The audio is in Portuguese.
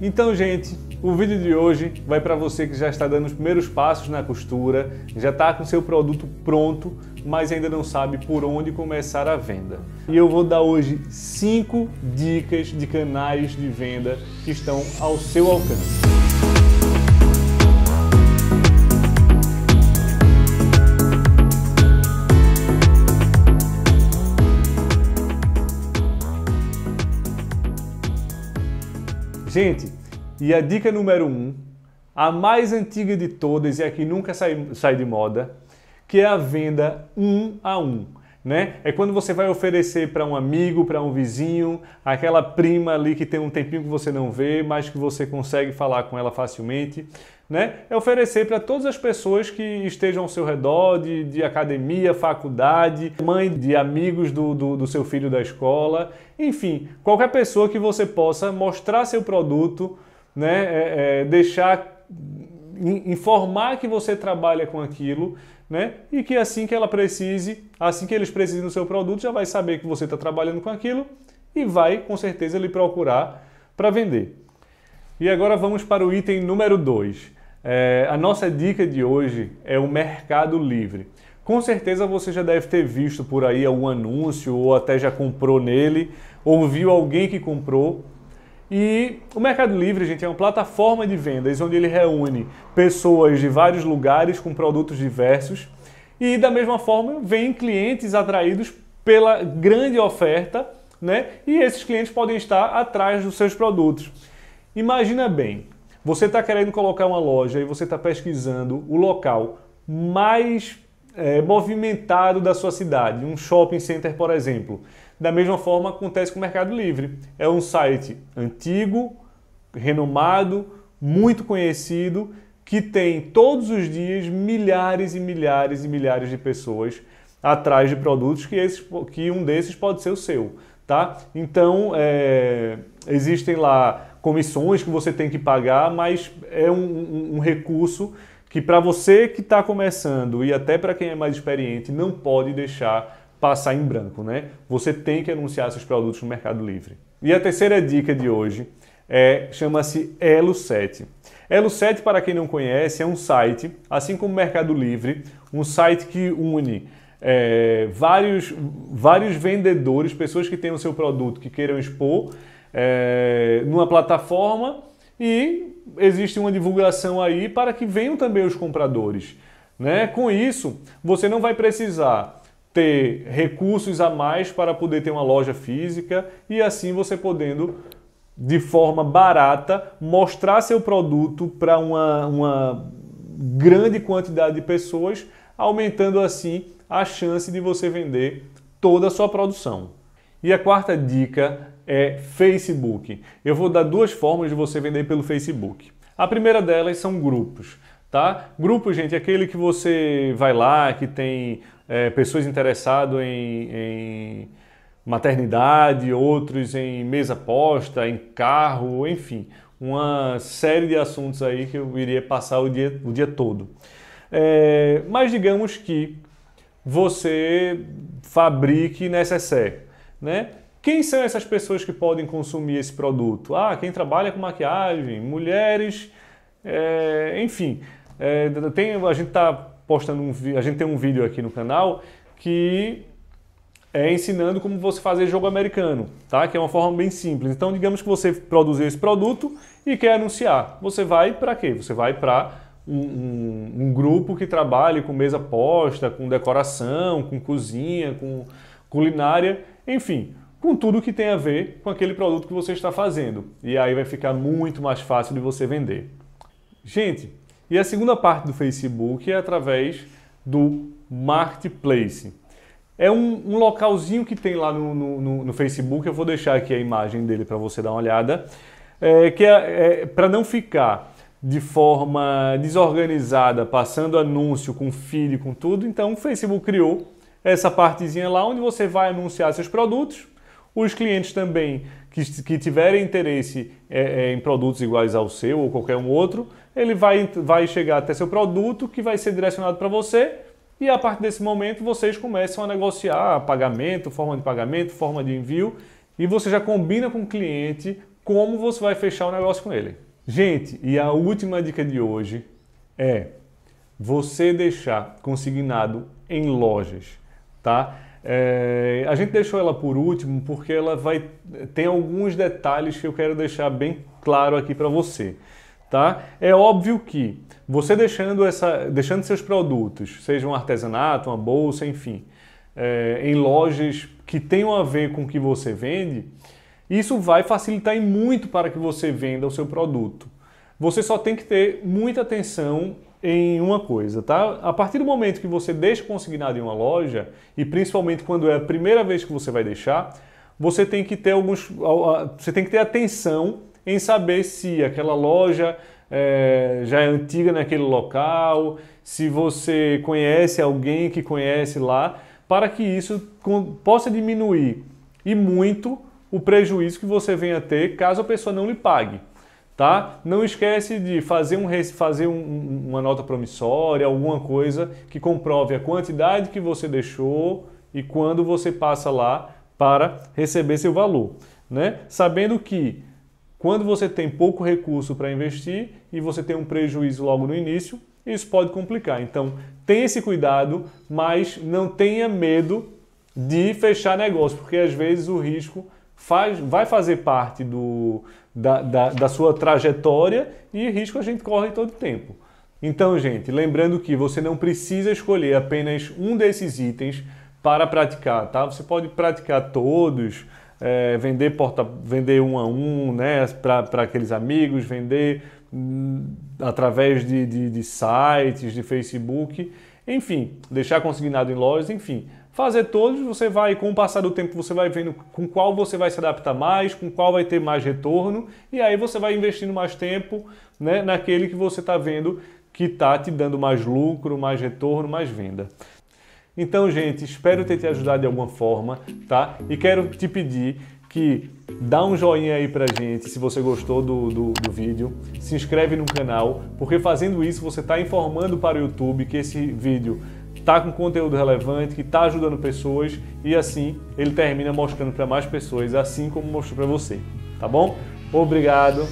Então, gente, o vídeo de hoje vai para você que já está dando os primeiros passos na costura, já está com seu produto pronto, mas ainda não sabe por onde começar a venda. E eu vou dar hoje 5 dicas de canais de venda que estão ao seu alcance. Gente, e a dica número um, a mais antiga de todas e a que nunca sai, sai de moda, que é a venda um a um. Né? É quando você vai oferecer para um amigo, para um vizinho, aquela prima ali que tem um tempinho que você não vê, mas que você consegue falar com ela facilmente né? É oferecer para todas as pessoas que estejam ao seu redor, de, de academia, faculdade, mãe de amigos do, do, do seu filho da escola, enfim, qualquer pessoa que você possa mostrar seu produto, né? É, é, deixar informar que você trabalha com aquilo, né? E que assim que ela precise, assim que eles precisem do seu produto, já vai saber que você está trabalhando com aquilo e vai com certeza lhe procurar para vender. E agora vamos para o item número 2. É, a nossa dica de hoje é o Mercado Livre. Com certeza você já deve ter visto por aí algum anúncio, ou até já comprou nele, ou viu alguém que comprou. E o Mercado Livre, gente, é uma plataforma de vendas onde ele reúne pessoas de vários lugares com produtos diversos e, da mesma forma, vem clientes atraídos pela grande oferta, né? E esses clientes podem estar atrás dos seus produtos. Imagina bem, você está querendo colocar uma loja e você está pesquisando o local mais é, movimentado da sua cidade, um shopping center, por exemplo. Da mesma forma acontece com o Mercado Livre. É um site antigo, renomado, muito conhecido, que tem todos os dias milhares e milhares e milhares de pessoas atrás de produtos que, esses, que um desses pode ser o seu, tá? Então é, existem lá comissões que você tem que pagar, mas é um, um, um recurso que para você que está começando e até para quem é mais experiente não pode deixar passar em branco, né? Você tem que anunciar seus produtos no Mercado Livre. E a terceira dica de hoje é chama-se Elo 7. Elo 7, para quem não conhece, é um site, assim como Mercado Livre, um site que une é, vários, vários vendedores, pessoas que têm o seu produto que queiram expor é, numa plataforma e existe uma divulgação aí para que venham também os compradores. Né? Com isso, você não vai precisar ter recursos a mais para poder ter uma loja física e assim você podendo de forma barata mostrar seu produto para uma, uma grande quantidade de pessoas, aumentando assim a chance de você vender toda a sua produção. E a quarta dica é Facebook. Eu vou dar duas formas de você vender pelo Facebook. A primeira delas são grupos, tá? Grupo, gente, é aquele que você vai lá, que tem é, pessoas interessadas em, em maternidade, outros em mesa posta, em carro, enfim, uma série de assuntos aí que eu iria passar o dia, o dia todo. É, mas digamos que você fabrique necessaire, né? Quem são essas pessoas que podem consumir esse produto? Ah, quem trabalha com maquiagem, mulheres, é, enfim. É, tem, a gente está postando um, a gente tem um vídeo aqui no canal que é ensinando como você fazer jogo americano, tá? Que é uma forma bem simples. Então, digamos que você produziu esse produto e quer anunciar. Você vai para quê? Você vai para um, um, um, grupo que trabalhe com mesa posta, com decoração, com cozinha, com culinária, enfim, com tudo que tem a ver com aquele produto que você está fazendo. E aí vai ficar muito mais fácil de você vender. Gente, e a segunda parte do Facebook é através do Marketplace. É um, um localzinho que tem lá no, no, no, Facebook, eu vou deixar aqui a imagem dele para você dar uma olhada, é, que é, é para não ficar de forma desorganizada, passando anúncio com feed, com tudo. Então o Facebook criou essa partezinha lá onde você vai anunciar seus produtos, os clientes também que, que tiverem interesse é, é, em produtos iguais ao seu ou qualquer um outro, ele vai, vai chegar até seu produto que vai ser direcionado para você e a partir desse momento vocês começam a negociar pagamento, forma de pagamento, forma de envio e você já combina com o cliente como você vai fechar o negócio com ele. Gente, e a última dica de hoje é você deixar consignado em lojas, tá? É, a gente deixou ela por último porque ela vai tem alguns detalhes que eu quero deixar bem claro aqui para você, tá? É óbvio que você deixando essa, deixando seus produtos, seja um artesanato, uma bolsa, enfim, é, em lojas que tenham a ver com o que você vende, isso vai facilitar e muito para que você venda o seu produto. Você só tem que ter muita atenção em uma coisa, tá? A partir do momento que você deixa consignado em uma loja, e principalmente quando é a primeira vez que você vai deixar, você tem que ter alguns. Você tem que ter atenção em saber se aquela loja é, já é antiga naquele local, se você conhece alguém que conhece lá, para que isso possa diminuir e muito o prejuízo que você venha a ter caso a pessoa não lhe pague tá? Não esquece de fazer, um, fazer um, uma nota promissória, alguma coisa que comprove a quantidade que você deixou e quando você passa lá para receber seu valor, né? Sabendo que quando você tem pouco recurso para investir e você tem um prejuízo logo no início, isso pode complicar. Então, tenha esse cuidado, mas não tenha medo de fechar negócio, porque às vezes o risco faz, vai fazer parte do, da, da, da sua trajetória e risco a gente corre todo o tempo. Então, gente, lembrando que você não precisa escolher apenas um desses itens para praticar, tá? Você pode praticar todos, é, vender porta, vender um a um, né, para aqueles amigos, vender hum, através de, de, de sites, de Facebook, enfim, deixar consignado em lojas, enfim fazer todos, você vai, com o passar do tempo, você vai vendo com qual você vai se adaptar mais, com qual vai ter mais retorno, e aí você vai investindo mais tempo né, naquele que você está vendo que está te dando mais lucro, mais retorno, mais venda. Então, gente, espero ter te ajudado de alguma forma, tá? E quero te pedir que dá um joinha aí pra gente se você gostou do, do, do vídeo, se inscreve no canal, porque fazendo isso você está informando para o YouTube que esse vídeo está com conteúdo relevante, que está ajudando pessoas e assim ele termina mostrando para mais pessoas, assim como mostrou para você. Tá bom? Obrigado.